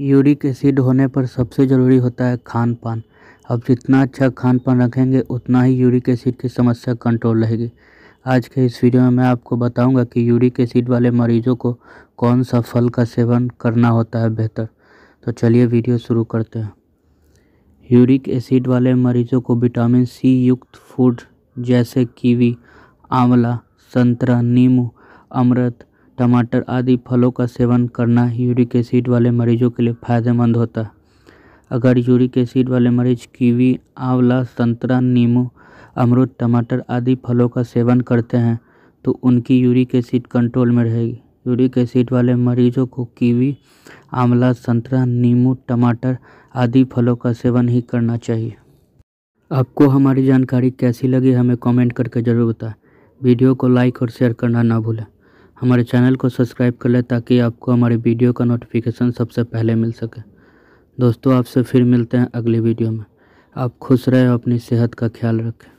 uric acid होने पर सबसे ज़रूरी होता है खान पान अब जितना अच्छा खान पान रखेंगे उतना ही यूरिक एसिड की समस्या कंट्रोल रहेगी आज के इस वीडियो में मैं आपको बताऊंगा कि यूरिक एसिड वाले मरीजों को कौन सा फल का सेवन करना होता है बेहतर तो चलिए वीडियो शुरू करते हैं यूरिक एसिड वाले मरीजों को विटामिन सी युक्त फूड जैसे कीवी आंवला संतरा नीमू अमृत टमाटर आदि फलों का सेवन करना यूरिक एसिड वाले मरीजों के लिए फायदेमंद होता है अगर यूरिक एसिड वाले मरीज कीवी आंवला संतरा नींबू अमरूद टमाटर आदि फलों का सेवन करते हैं तो उनकी यूरिक एसिड कंट्रोल में रहेगी यूरिक एसिड वाले मरीजों को कीवी आंवला संतरा नींबू टमाटर आदि फलों का सेवन ही करना चाहिए आपको हमारी जानकारी कैसी लगी हमें कमेंट करके ज़रूर बताएं वीडियो को लाइक और शेयर करना ना भूलें हमारे चैनल को सब्सक्राइब कर लें ताकि आपको हमारे वीडियो का नोटिफिकेशन सबसे पहले मिल सके दोस्तों आपसे फिर मिलते हैं अगली वीडियो में आप खुश रहें अपनी सेहत का ख्याल रखें